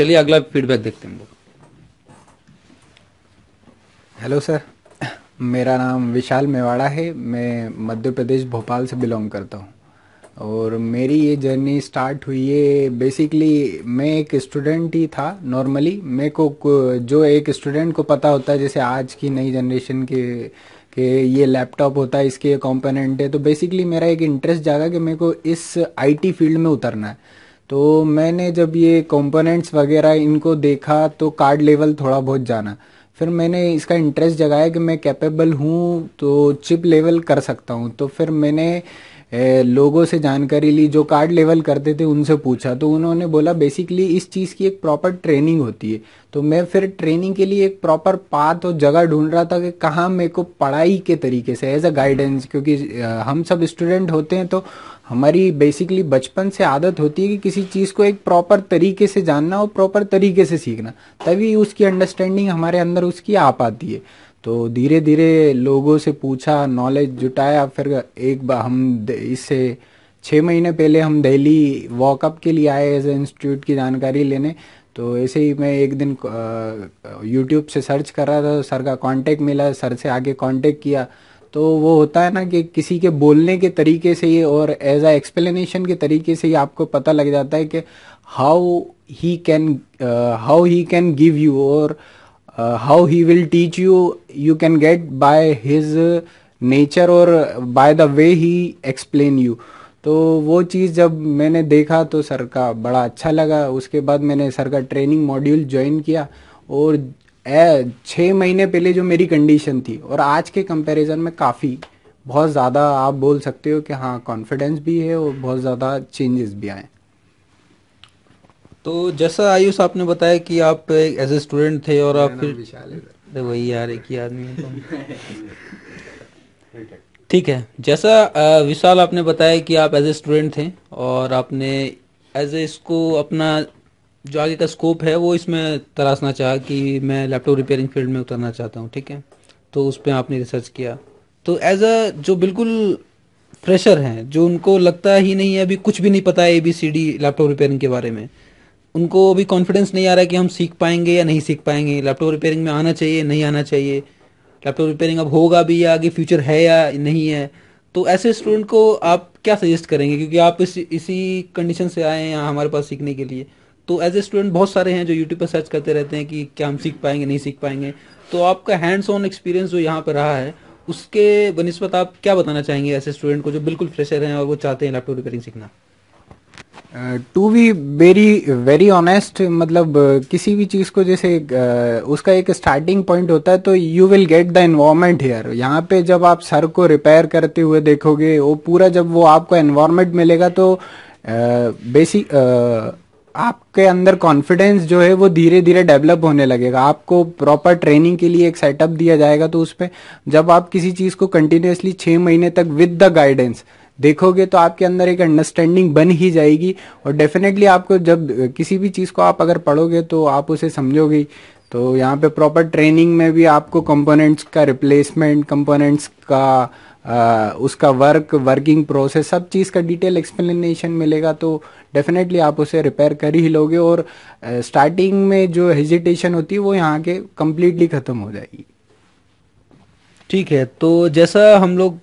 चलिए अगला फीडबैक देखते हैं हेलो सर मेरा नाम विशाल मेवाड़ा है मैं मध्य प्रदेश भोपाल से बिलोंग करता हूँ और मेरी ये जर्नी स्टार्ट हुई है बेसिकली मैं एक स्टूडेंट ही था नॉर्मली मेरे को जो एक स्टूडेंट को पता होता है जैसे आज की नई जनरेशन के के ये लैपटॉप होता है इसके कंपोनेंट है तो बेसिकली मेरा एक इंटरेस्ट जागा कि मेरे को इस आईटी फील्ड में उतरना है तो मैंने जब ये कंपोनेंट्स वगैरह इनको देखा तो कार्ड लेवल थोड़ा बहुत जाना फिर मैंने इसका इंटरेस्ट जगाया कि मैं कैपेबल हूँ तो चिप लेवल कर सकता हूँ तो फिर मैंने लोगों से जानकारी ली जो कार्ड लेवल करते थे उनसे पूछा तो उन्होंने बोला बेसिकली इस चीज़ की एक प्रॉपर ट्रेनिंग होती है तो मैं फिर ट्रेनिंग के लिए एक प्रॉपर पाथ और जगह ढूंढ रहा था कि कहाँ मेरे को पढ़ाई के तरीके से एज अ गाइडेंस क्योंकि हम सब स्टूडेंट होते हैं तो हमारी बेसिकली बचपन से आदत होती है कि किसी चीज़ को एक प्रॉपर तरीके से जानना और प्रॉपर तरीके से सीखना तभी उसकी अंडरस्टैंडिंग हमारे अंदर उसकी आ पाती है तो धीरे धीरे लोगों से पूछा नॉलेज जुटाया फिर एक बार हम इससे छः महीने पहले हम दिल्ली वॉकअप के लिए आए एज ए इंस्टीट्यूट की जानकारी लेने तो ऐसे ही मैं एक दिन यूट्यूब से सर्च कर रहा था सर का कांटेक्ट मिला सर से आगे कांटेक्ट किया तो वो होता है ना कि किसी के बोलने के तरीके से ही और एज आ एक्सप्लेनेशन के तरीके से ही आपको पता लग जाता है कि how he can how he can give you और how he will teach you you can get by his nature और by the way he explain you तो वो चीज़ जब मैंने देखा तो सर का बड़ा अच्छा लगा उसके बाद मैंने सर का ट्रेनिंग मॉड्यूल ज्वाइन किया और छः महीने पहले जो मेरी कंडीशन थी और आज के कंपैरिजन में काफ़ी बहुत ज़्यादा आप बोल सकते हो कि हाँ कॉन्फिडेंस भी है और बहुत ज़्यादा चेंजेस भी आए तो जैसा आयुष आपने बताया कि आप एज ए स्टूडेंट थे और आप फिर वही यार एक ही आदमी है तो। ठीक है जैसा विशाल आपने बताया कि आप एज ए स्टूडेंट थे और आपने एज ए इसको अपना जो आगे का स्कोप है वो इसमें तराशना चाह कि मैं लैपटॉप रिपेयरिंग फील्ड में उतरना चाहता हूँ ठीक है तो उस पर आपने रिसर्च किया तो एज अ जो बिल्कुल फ्रेशर हैं जो उनको लगता ही नहीं है अभी कुछ भी नहीं पता है A B C D laptop repairing के बारे में उनको अभी कॉन्फिडेंस नहीं आ रहा है कि हम सीख पाएंगे या नहीं सीख पाएंगे लैपटॉप रिपेयरिंग में आना चाहिए नहीं आना चाहिए लैपटॉप रिपेयरिंग अब होगा भी या आगे फ्यूचर है या नहीं है तो ऐसे स्टूडेंट को आप क्या सजेस्ट करेंगे क्योंकि आप इस इसी कंडीशन से आए हैं हमारे पास सीखने के लिए तो एज ए स्टूडेंट बहुत सारे हैं जो यूट्यूब पर सर्च करते रहते हैं कि क्या हम सीख पाएंगे नहीं सीख पाएंगे तो आपका हैंड्स ऑन एक्सपीरियंस जो यहाँ पर रहा है उसके बनस्बत आप क्या बताना चाहेंगे ऐसे स्टूडेंट को जो बिल्कुल फ्रेशर हैं और वो चाहते हैं लैपटॉप रिपेयरिंग सीखना to be very very honest मतलब uh, किसी भी चीज़ को जैसे uh, उसका एक स्टार्टिंग पॉइंट होता है तो you will get the environment here यहाँ पे जब आप सर को रिपेयर करते हुए देखोगे वो पूरा जब वो आपको एनवायरमेंट मिलेगा तो बेसिक uh, uh आपके अंदर कॉन्फिडेंस जो है वो धीरे धीरे डेवलप होने लगेगा आपको प्रॉपर ट्रेनिंग के लिए एक सेटअप दिया जाएगा तो उस पर जब आप किसी चीज़ को कंटिन्यूसली छः महीने तक विद द गाइडेंस देखोगे तो आपके अंदर एक अंडरस्टैंडिंग बन ही जाएगी और डेफिनेटली आपको जब किसी भी चीज़ को आप अगर पढ़ोगे तो आप उसे समझोगे तो यहाँ पे प्रॉपर ट्रेनिंग में भी आपको कंपोनेंट्स का रिप्लेसमेंट कंपोनेंट्स का आ, उसका वर्क वर्किंग प्रोसेस सब चीज़ का डिटेल एक्सप्लेनेशन मिलेगा तो डेफिनेटली आप उसे रिपेयर कर ही लोगे और स्टार्टिंग में जो हेजिटेशन होती है वो यहाँ के कम्प्लीटली ख़त्म हो जाएगी ठीक है तो जैसा हम लोग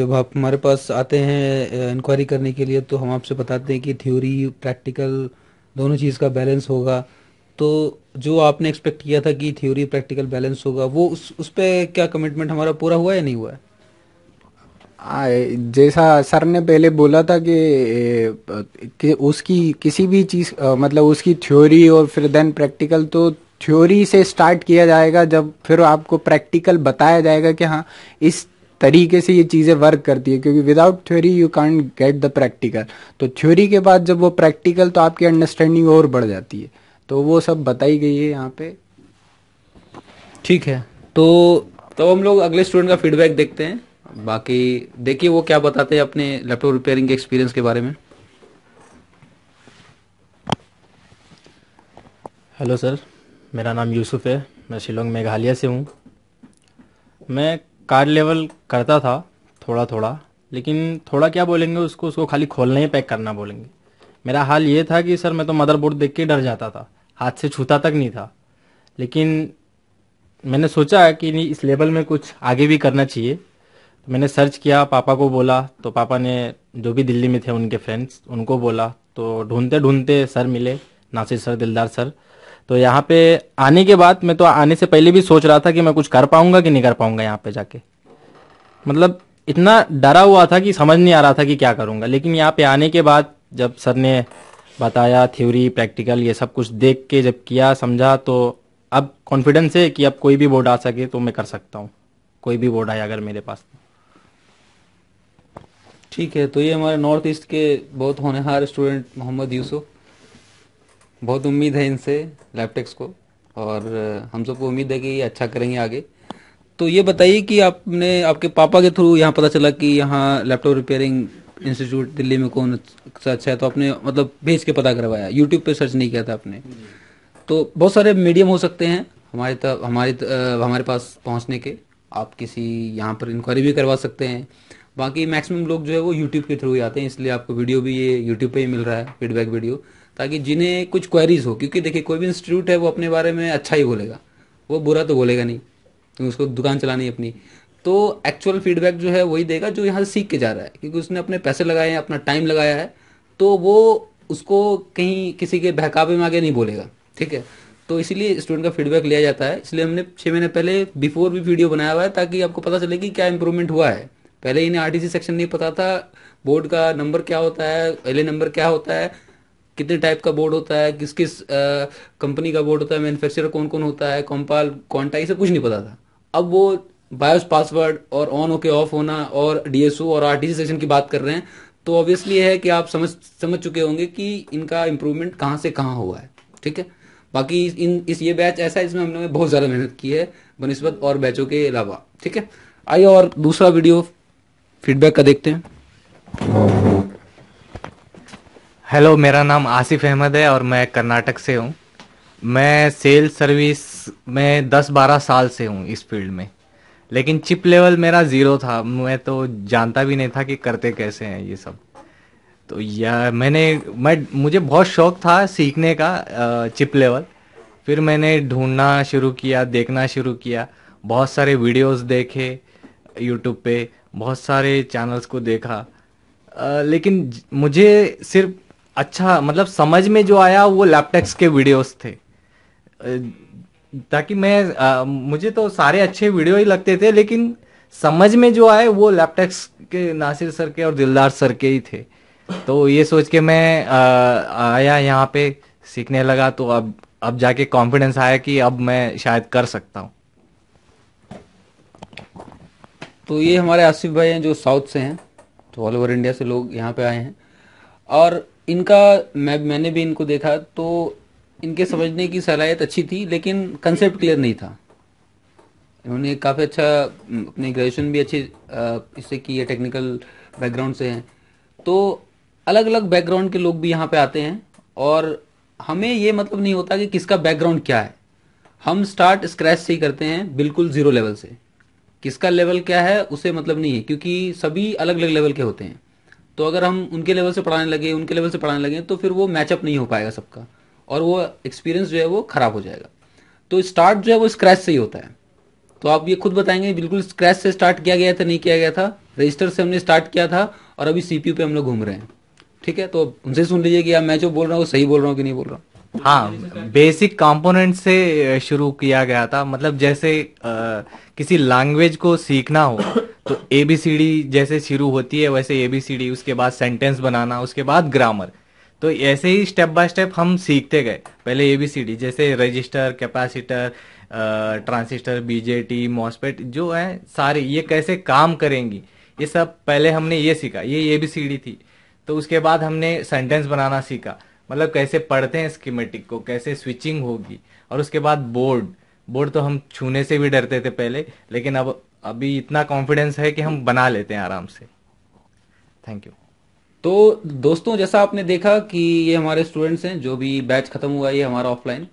जब आप हमारे पास आते हैं इंक्वायरी करने के लिए तो हम आपसे बताते हैं कि थ्योरी प्रैक्टिकल दोनों चीज़ का बैलेंस होगा तो जो आपने एक्सपेक्ट किया था कि थ्योरी प्रैक्टिकल बैलेंस होगा वो उस उस पर क्या कमिटमेंट हमारा पूरा हुआ या नहीं हुआ है आ, जैसा सर ने पहले बोला था कि, कि उसकी किसी भी चीज़ मतलब उसकी थ्योरी और फिर देन प्रैक्टिकल तो थ्योरी से स्टार्ट किया जाएगा जब फिर आपको प्रैक्टिकल बताया जाएगा कि हाँ इस तरीके से ये चीज़ें वर्क करती है क्योंकि without theory you can't get the practical तो थ्योरी के बाद जब वो प्रैक्टिकल तो आपकी अंडरस्टैंडिंग और बढ़ जाती है तो वो सब बताई गई है यहाँ पे ठीक है तो तो हम लोग अगले स्टूडेंट का फीडबैक देखते हैं बाकी देखिए वो क्या बताते हैं अपने लैपटॉप रिपेयरिंग के एक्सपीरियंस के बारे में हेलो सर मेरा नाम यूसुफ है मैं शिलोंग मेघालय से हूँ मैं कार लेवल करता था थोड़ा थोड़ा लेकिन थोड़ा क्या बोलेंगे उसको उसको खाली खोलना ही पैक करना बोलेंगे मेरा हाल ये था कि सर मैं तो मदरबोर्ड देख के डर जाता था हाथ से छूता तक नहीं था लेकिन मैंने सोचा कि नहीं इस लेवल में कुछ आगे भी करना चाहिए तो मैंने सर्च किया पापा को बोला तो पापा ने जो भी दिल्ली में थे उनके फ्रेंड्स उनको बोला तो ढूंढते ढूंढते सर मिले नासिर सर दिलदार सर तो यहाँ पे आने के बाद मैं तो आने से पहले भी सोच रहा था कि मैं कुछ कर पाऊंगा कि नहीं कर पाऊंगा यहाँ पे जाके मतलब इतना डरा हुआ था कि समझ नहीं आ रहा था कि क्या करूँगा लेकिन यहाँ पे आने के बाद जब सर ने बताया थ्योरी प्रैक्टिकल ये सब कुछ देख के जब किया समझा तो अब कॉन्फिडेंस है कि अब कोई भी बोर्ड आ सके तो मैं कर सकता हूँ कोई भी बोर्ड आए अगर मेरे पास ठीक है तो ये हमारे नॉर्थ ईस्ट के बहुत होनहार स्टूडेंट मोहम्मद यूसुफ बहुत उम्मीद है इनसे लैपटेक्स को और हम सबको उम्मीद है कि ये अच्छा करेंगे आगे तो ये बताइए कि आपने आपके पापा के थ्रू यहाँ पता चला कि यहाँ लैपटॉप रिपेयरिंग इंस्टीट्यूट दिल्ली में कौन सा अच्छा है तो आपने मतलब भेज के पता करवाया यूट्यूब पे सर्च नहीं किया था आपने तो बहुत सारे मीडियम हो सकते हैं हमारे तब हमारे हमारे पास पहुँचने के आप किसी यहाँ पर इंक्वायरी भी करवा सकते हैं बाकी मैक्सिमम लोग जो है वो यूट्यूब के थ्रू ही आते हैं इसलिए आपको वीडियो भी ये यूट्यूब पे ही मिल रहा है फीडबैक वीडियो ताकि जिन्हें कुछ क्वेरीज हो क्योंकि देखिए कोई भी इंस्टीट्यूट है वो अपने बारे में अच्छा ही बोलेगा वो बुरा तो बोलेगा नहीं तो उसको दुकान चलानी अपनी तो एक्चुअल फीडबैक जो है वही देगा जो यहाँ से सीख के जा रहा है क्योंकि उसने अपने पैसे लगाए हैं अपना टाइम लगाया है तो वो उसको कहीं किसी के बहकावे में आगे नहीं बोलेगा ठीक है तो इसीलिए स्टूडेंट का फीडबैक लिया जाता है इसलिए हमने छः महीने पहले बिफोर भी वीडियो बनाया हुआ है ताकि आपको पता चले कि क्या इम्प्रूवमेंट हुआ है पहले इन्हें आरटीसी सेक्शन नहीं पता था बोर्ड का नंबर क्या होता है एल नंबर क्या होता है कितने टाइप का बोर्ड होता है किस किस कंपनी का बोर्ड होता है मैन्युफैक्चरर कौन कौन होता है कॉम्पाल क्वांटा ये सब कुछ नहीं पता था अब वो बायोस पासवर्ड और ऑन होके ऑफ होना और डीएसओ और आरटीसी सेक्शन की बात कर रहे हैं तो ऑब्वियसली है कि आप समझ समझ चुके होंगे कि इनका इम्प्रूवमेंट कहाँ से कहाँ हुआ है ठीक है बाकी इन इस ये बैच ऐसा है इसमें हमने बहुत ज़्यादा मेहनत की है बनस्बत और बैचों के अलावा ठीक है आइए और दूसरा वीडियो फीडबैक का देखते हैं हेलो मेरा नाम आसिफ अहमद है और मैं कर्नाटक से हूँ मैं सेल सर्विस में 10-12 साल से हूँ इस फील्ड में लेकिन चिप लेवल मेरा ज़ीरो था मैं तो जानता भी नहीं था कि करते कैसे हैं ये सब तो यह मैंने मैं मुझे बहुत शौक था सीखने का चिप लेवल फिर मैंने ढूंढना शुरू किया देखना शुरू किया बहुत सारे वीडियोस देखे यूट्यूब पे बहुत सारे चैनल्स को देखा आ, लेकिन मुझे सिर्फ अच्छा मतलब समझ में जो आया वो लैपटॉप्स के वीडियोस थे ताकि मैं आ, मुझे तो सारे अच्छे वीडियो ही लगते थे लेकिन समझ में जो आए वो लैपटॉप्स के नासिर सर के और दिलदार सर के ही थे तो ये सोच के मैं आ, आया यहाँ पे सीखने लगा तो अब अब जाके कॉन्फिडेंस आया कि अब मैं शायद कर सकता हूँ तो ये हमारे आसिफ भाई हैं जो साउथ से हैं तो ऑल ओवर इंडिया से लोग यहाँ पे आए हैं और इनका मैं मैंने भी इनको देखा तो इनके समझने की सलाहियत अच्छी थी लेकिन कंसेप्ट क्लियर नहीं था इन्होंने काफ़ी अच्छा अपनी ग्रेजुएशन भी अच्छी इससे की है टेक्निकल बैकग्राउंड से हैं तो अलग अलग बैकग्राउंड के लोग भी यहाँ पे आते हैं और हमें ये मतलब नहीं होता कि किसका बैकग्राउंड क्या है हम स्टार्ट स्क्रैच से ही करते हैं बिल्कुल ज़ीरो लेवल से किसका लेवल क्या है उसे मतलब नहीं है क्योंकि सभी अलग अलग लेवल के होते हैं तो अगर हम उनके लेवल से पढ़ाने लगे उनके लेवल से पढ़ाने लगे तो फिर वो मैचअप नहीं हो पाएगा सबका और वो एक्सपीरियंस जो है वो खराब हो जाएगा तो स्टार्ट जो है वो स्क्रैच से ही होता है तो आप ये खुद बताएंगे बिल्कुल स्क्रैच से स्टार्ट किया गया था नहीं किया गया था रजिस्टर से हमने स्टार्ट किया था और अभी सीपीयू पे हम लोग घूम रहे हैं ठीक है तो उनसे सुन लीजिए कि मैं जो बोल रहा हूँ सही बोल रहा हूँ कि नहीं बोल रहा हूँ हाँ बेसिक कंपोनेंट से शुरू किया गया था मतलब जैसे आ, किसी लैंग्वेज को सीखना हो तो ए बी सी डी जैसे शुरू होती है वैसे ए बी सी डी उसके बाद सेंटेंस बनाना उसके बाद ग्रामर तो ऐसे ही स्टेप बाय स्टेप हम सीखते गए पहले ए बी सी डी जैसे resistor capacitor transistor BJT MOSFET जो है सारे ये कैसे काम करेंगी ये सब पहले हमने ये सीखा ये ए बी सी डी थी तो उसके बाद हमने सेंटेंस बनाना सीखा मतलब कैसे पढ़ते हैं स्कीमेटिक को कैसे स्विचिंग होगी और उसके बाद बोर्ड बोर्ड तो हम छूने से भी डरते थे पहले लेकिन अब अभी इतना कॉन्फिडेंस है कि हम बना लेते हैं आराम से थैंक यू तो दोस्तों जैसा आपने देखा कि ये हमारे स्टूडेंट्स हैं जो भी बैच खत्म हुआ ये हमारा ऑफलाइन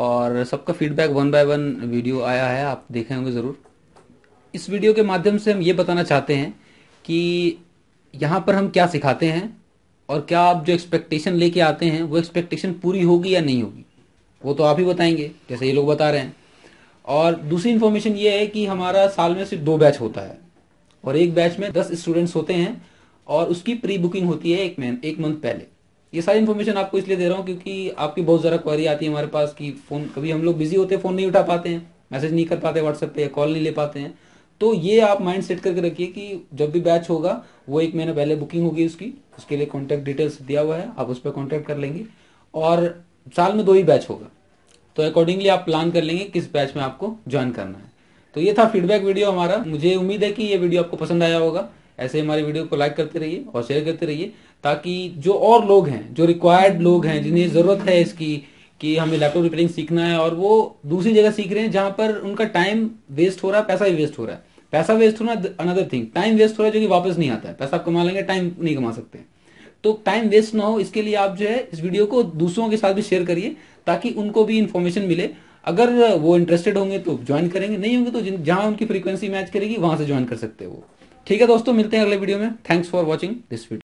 और सबका feedback one by one video आया है आप देखे होंगे ज़रूर इस वीडियो के माध्यम से हम ये बताना चाहते हैं कि यहाँ पर हम क्या सिखाते हैं और क्या आप जो एक्सपेक्टेशन लेके आते हैं वो एक्सपेक्टेशन पूरी होगी या नहीं होगी वो तो आप ही बताएंगे जैसे ये लोग बता रहे हैं और दूसरी इन्फॉर्मेशन ये है कि हमारा साल में सिर्फ दो बैच होता है और एक बैच में दस स्टूडेंट्स होते हैं और उसकी प्री बुकिंग होती है एक महीने एक मंथ पहले ये सारी इन्फॉर्मेशन आपको इसलिए दे रहा हूँ क्योंकि आपकी बहुत ज़्यादा क्वारी आती है हमारे पास कि फ़ोन कभी हम लोग बिजी होते हैं फ़ोन नहीं उठा पाते हैं मैसेज नहीं कर पाते व्हाट्सएप पे या कॉल नहीं ले पाते हैं तो ये आप माइंड सेट करके रखिए कि जब भी बैच होगा वो एक महीने पहले बुकिंग होगी उसकी उसके लिए कॉन्टैक्ट डिटेल्स दिया हुआ है आप उस पर कॉन्टैक्ट कर लेंगे और साल में दो ही बैच होगा तो अकॉर्डिंगली आप प्लान कर लेंगे किस बैच में आपको ज्वाइन करना है तो ये था फीडबैक वीडियो हमारा मुझे उम्मीद है कि ये वीडियो आपको पसंद आया होगा ऐसे हमारे वीडियो को लाइक करते रहिए और शेयर करते रहिए ताकि जो और लोग हैं जो रिक्वायर्ड लोग हैं जिन्हें जरूरत है इसकी कि हमें लैपटॉप रिपेयरिंग सीखना है और वो दूसरी जगह सीख रहे हैं जहां पर उनका टाइम वेस्ट हो रहा है पैसा भी वेस्ट हो रहा है पैसा वेस्ट होना अनदर थिंग टाइम वेस्ट हो रहा है जो कि वापस नहीं आता है पैसा आप कमा लेंगे टाइम नहीं कमा सकते तो टाइम वेस्ट ना हो इसके लिए आप जो है इस वीडियो को दूसरों के साथ भी शेयर करिए ताकि उनको भी इन्फॉर्मेशन मिले अगर वो इंटरेस्टेड होंगे तो ज्वाइन करेंगे नहीं होंगे तो जहां उनकी फ्रीक्वेंसी मैच करेगी वहां से ज्वाइन कर सकते वो ठीक है दोस्तों मिलते हैं अगले वीडियो में thanks for watching this video